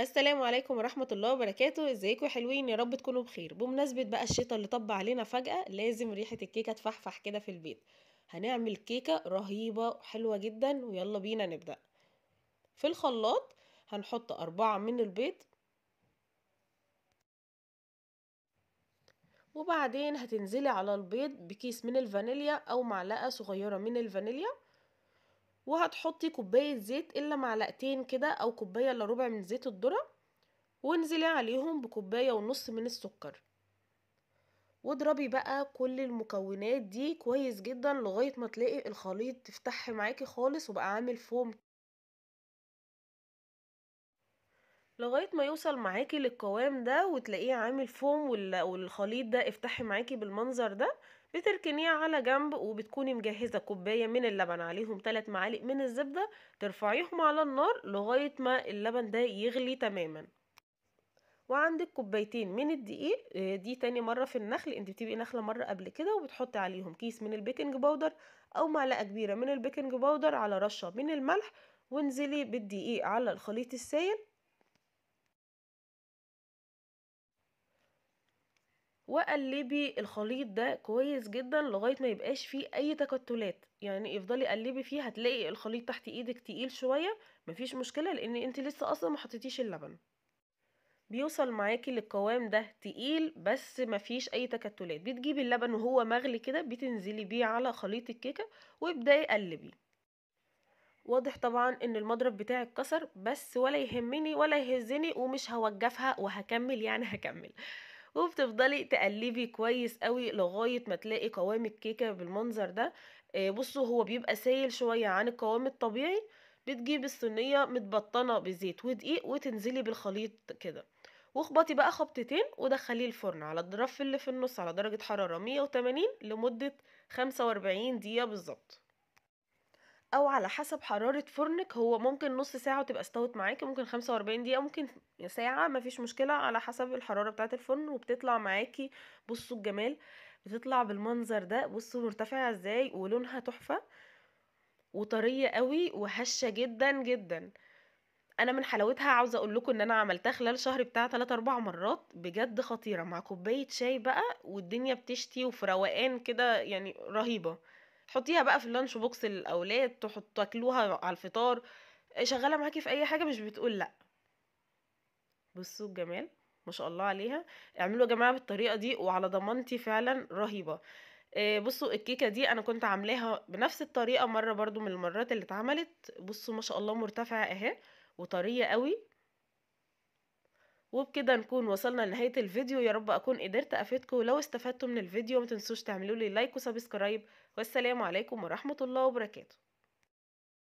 السلام عليكم ورحمة الله وبركاته ازيكم حلوين يا رب تكونوا بخير بمناسبة بقى الشتاء اللي طب علينا فجأة لازم ريحة الكيكة تفحفح كده في البيت هنعمل كيكة رهيبة وحلوة جدا ويلا بينا نبدأ في الخلاط هنحط أربعة من البيض وبعدين هتنزلي على البيض بكيس من الفانيليا أو معلقة صغيرة من الفانيليا وهتحطي كوباية زيت إلا معلقتين كده أو كوباية إلا ربع من زيت الذرة وانزلي عليهم بكوباية ونص من السكر واضربي بقى كل المكونات دي كويس جدا لغاية ما تلاقي الخليط تفتح معاكي خالص وبقى عامل فوم لغاية ما يوصل معاكي للقوام ده وتلاقيه عامل فوم والخليط ده افتحي معاكي بالمنظر ده بتركنيه على جنب وبتكوني مجهزة كوباية من اللبن عليهم ثلاث معالق من الزبدة ترفعيهم على النار لغاية ما اللبن ده يغلي تماما وعندك كوبايتين من الدقيق آه، دي تاني مرة في النخل انت بتبقي نخلة مرة قبل كده وبتحطي عليهم كيس من البيكنج باودر او معلقة كبيرة من البيكنج باودر على رشة من الملح وانزلي بالدقيق على الخليط السائل وقلبي الخليط ده كويس جدا لغايه ما يبقاش فيه اي تكتلات يعني افضلي قلبي فيه هتلاقي الخليط تحت ايدك تقيل شويه مفيش مشكله لان انت لسه اصلا ما حطيتيش اللبن بيوصل معاكي للقوام ده تقيل بس مفيش اي تكتلات بتجيبي اللبن وهو مغلي كده بتنزلي بيه على خليط الكيكه وابداي قلبي واضح طبعا ان المضرب بتاعي اتكسر بس ولا يهمني ولا يهزني ومش هوجفها وهكمل يعني هكمل وبتفضلي تقلبي كويس قوي لغايه ما تلاقي قوام الكيكه بالمنظر ده آه، بصوا هو بيبقى سايل شويه عن القوام الطبيعي بتجيبي الصينيه متبطنه بزيت ودقيق وتنزلي بالخليط كده واخبطي بقى خبطتين ودخليه الفرن على الرف اللي في النص على درجه حراره 180 لمده 45 دقيقه بالظبط أو على حسب حرارة فرنك هو ممكن نص ساعة وتبقى استوت معاكي ممكن خمسة وأربعين دقيقة ممكن ساعة مفيش مشكلة على حسب الحرارة بتاعة الفرن وبتطلع معاكي بصوا الجمال بتطلع بالمنظر ده بصوا مرتفعة ازاي ولونها تحفة وطرية قوي وهشة جدا جدا انا من حلاوتها عاوزه اقول لكم ان انا عملتها خلال شهر بتاع 3 اربع مرات بجد خطيره مع كوبايه شاي بقى والدنيا بتشتي وفي روقان كده يعني رهيبه تحطيها بقى في اللانش بوكس للاولاد تاكلوها على الفطار شغاله معاكي في اي حاجه مش بتقول لا بصوا الجمال ما شاء الله عليها اعملوا يا جماعه بالطريقه دي وعلى ضمانتي فعلا رهيبه آه، بصوا الكيكه دي انا كنت عاملاها بنفس الطريقه مره برضو من المرات اللي اتعملت بصوا ما شاء الله مرتفعه اهي وطريه قوي وبكده نكون وصلنا لنهاية الفيديو يا رب أكون قدرت أفيدكم لو استفدتم من الفيديو متنسوش تعملوا لي لايك وسبسكرايب والسلام عليكم ورحمة الله وبركاته